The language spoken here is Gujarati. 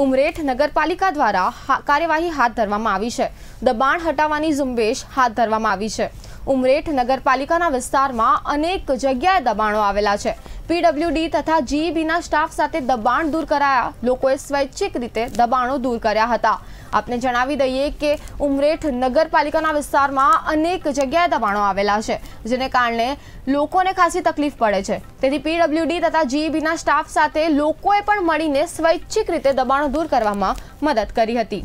ઉમરેઠ નગરપાલિકા દ્વારા કાર્યવાહી હાથ ધરવામાં આવી છે દબાણ હટાવવાની ઝુંબેશ હાથ ધરવામાં આવી છે ઉમરેઠ નગરપાલિકાના વિસ્તારમાં અનેક જગ્યાએ દબાણો આવેલા છે પીડબ્લ્યુડી તથા જીઈબીના સ્ટાફ સાથે દબાણ દૂર કરાયા લોકોએ સ્વૈચ્છિક રીતે દબાણો દૂર કર્યા હતા આપને જણાવી દઈએ કે ઉમરેઠ નગરપાલિકાના વિસ્તારમાં અનેક જગ્યાએ દબાણો આવેલા છે જેને કારણે લોકોને ખાસી તકલીફ પડે છે તેથી પીડબ્લ્યુડી તથા જીઈબીના સ્ટાફ સાથે લોકોએ પણ મળીને સ્વૈચ્છિક રીતે દબાણો દૂર કરવામાં મદદ કરી હતી